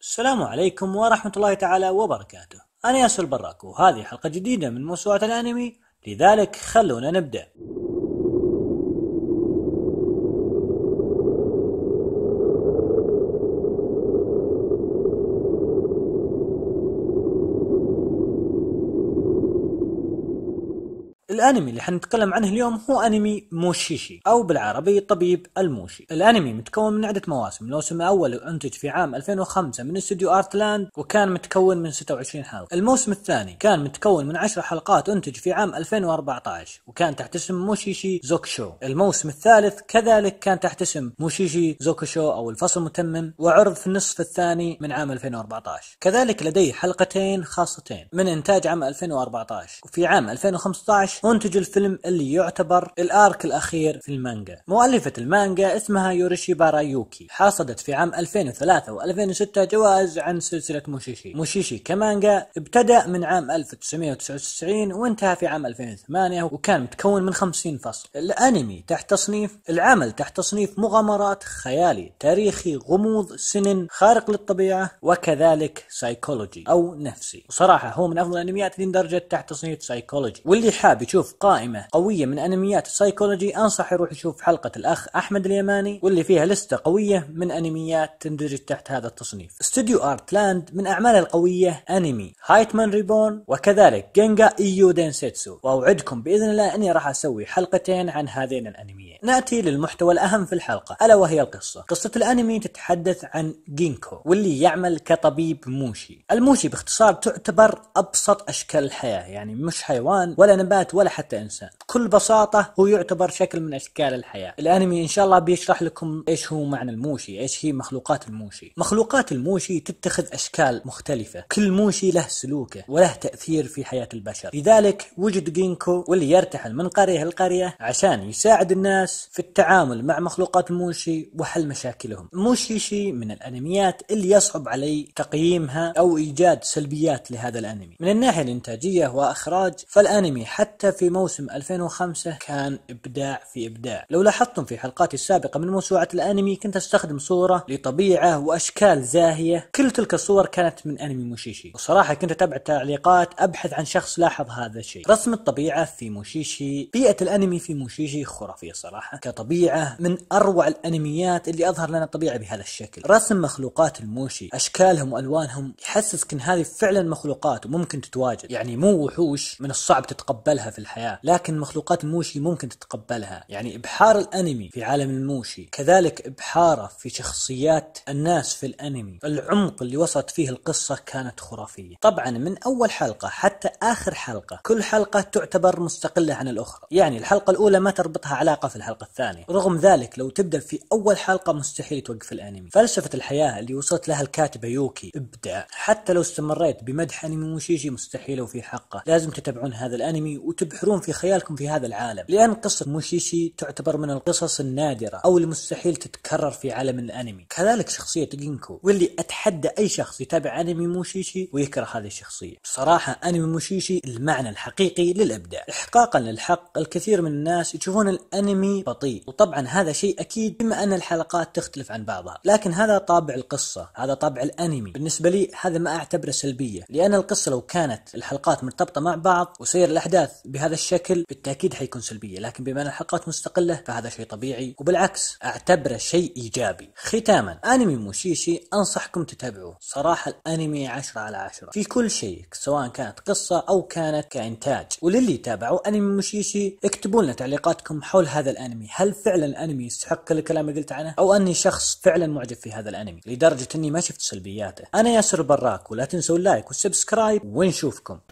السلام عليكم ورحمة الله تعالى وبركاته أنا ياسر البراك وهذه حلقة جديدة من موسوعة الأنمي لذلك خلونا نبدأ الانمي اللي حنتكلم عنه اليوم هو انمي موشيشي او بالعربي طبيب الموشي الانمي متكون من عده مواسم الموسم الاول انتج في عام 2005 من استوديو ارتلاند وكان متكون من 26 حلقه الموسم الثاني كان متكون من 10 حلقات انتج في عام 2014 وكان تحت اسم موشيشي زوكشو الموسم الثالث كذلك كان تحت اسم موشيشي زوكشو او الفصل المتمم وعرض في النصف الثاني من عام 2014 كذلك لديه حلقتين خاصتين من انتاج عام 2014 وفي عام 2015 منتج الفيلم اللي يعتبر الارك الاخير في المانجا مؤلفة المانجا اسمها يوريشيبارا يوكي حصدت في عام 2003 و2006 جوائز عن سلسلة موشيشي موشيشي كمانجا ابتدأ من عام 1999 وانتهى في عام 2008 وكان متكون من 50 فصل الانمي تحت تصنيف العمل تحت تصنيف مغامرات خيالي تاريخي غموض سنن خارق للطبيعة وكذلك سايكولوجي او نفسي وصراحة هو من افضل الانميات اللي اندرجت تحت تصنيف سايكولوجي واللي حاب يشوف قائمه قويه من انميات السايكولوجي انصح يروح يشوف حلقه الاخ احمد اليماني واللي فيها لسته قويه من انميات تندرج تحت هذا التصنيف. استوديو ارت لاند من اعماله القويه انمي هايتمان ريبورن وكذلك جينجا ايو دينسيتسو واوعدكم باذن الله اني راح اسوي حلقتين عن هذين الانميين. ناتي للمحتوى الاهم في الحلقه الا وهي القصه. قصه الانمي تتحدث عن جينكو واللي يعمل كطبيب موشي. الموشي باختصار تعتبر ابسط اشكال الحياه يعني مش حيوان ولا نبات ولا ولا حتى انسان بكل بساطه هو يعتبر شكل من اشكال الحياه الانمي ان شاء الله بيشرح لكم ايش هو معنى الموشي ايش هي مخلوقات الموشي مخلوقات الموشي تتخذ اشكال مختلفه كل موشي له سلوكه وله تاثير في حياه البشر لذلك وجد جينكو واللي يرتحل من قريه لقريه عشان يساعد الناس في التعامل مع مخلوقات الموشي وحل مشاكلهم موشي شيء من الانميات اللي يصعب علي تقييمها او ايجاد سلبيات لهذا الانمي من الناحيه الانتاجيه واخراج فالانمي حتى في موسم 2005 كان إبداع في إبداع لو لاحظتم في حلقاتي السابقة من موسوعة الأنمي كنت أستخدم صورة لطبيعة وأشكال زاهية كل تلك الصور كانت من أنمي موشيشي وصراحة كنت أتابع التعليقات أبحث عن شخص لاحظ هذا الشيء رسم الطبيعة في موشيشي بيئة الأنمي في موشيشي خرافية صراحة كطبيعة من أروع الأنميات اللي أظهر لنا الطبيعة بهذا الشكل رسم مخلوقات الموشي أشكالهم وألوانهم يحسسك أن هذه فعلا مخلوقات وممكن تتواجد يعني مو وحوش من الصعب تتقبلها في الحياة لكن مخلوقات الموشي ممكن تتقبلها يعني إبحار الأنمي في عالم الموشي كذلك إبحاره في شخصيات الناس في الأنمي العمق اللي وصلت فيه القصة كانت خرافية طبعا من أول حلقة حتى آخر حلقة كل حلقة تعتبر مستقلة عن الأخرى يعني الحلقة الأولى ما تربطها علاقة في الحلقة الثانية رغم ذلك لو تبدأ في أول حلقة مستحيل توقف الأنمي فلسفة الحياة اللي وصلت لها الكاتبة يوكي إبداع حتى لو استمريت بمدح أنمي موشيجي مستحيل وفي حقه لازم تتابعون هذا الأنمي وت تبحرون في خيالكم في هذا العالم لأن قصة موشيشي تعتبر من القصص النادرة أو المستحيل تتكرر في عالم الأنمي كذلك شخصية جينكو واللي أتحدى أي شخص يتابع أنمي موشيشي ويكره هذه الشخصية بصراحة أنمي موشيشي المعنى الحقيقي للإبداع إحقاقا للحق الكثير من الناس يشوفون الأنمي بطيء وطبعا هذا شيء أكيد بما أن الحلقات تختلف عن بعضها لكن هذا طابع القصة هذا طابع الأنمي بالنسبة لي هذا ما أعتبره سلبية لأن القصة لو كانت الحلقات مرتبطة مع بعض وسير الأحداث بهذا الشكل بالتاكيد حيكون سلبيه لكن بما ان الحلقات مستقله فهذا شيء طبيعي وبالعكس اعتبره شيء ايجابي ختاما انمي موشيشي انصحكم تتابعوه صراحه الانمي 10 على 10 في كل شيء سواء كانت قصه او كانت كانتاج وللي تابعوا انمي موشيشي اكتبوا لنا تعليقاتكم حول هذا الانمي هل فعلا الانمي يستحق كل الكلام اللي قلت عنه او اني شخص فعلا معجب في هذا الانمي لدرجه اني ما شفت سلبياته انا ياسر براك ولا تنسوا اللايك والسبسكرايب ونشوفكم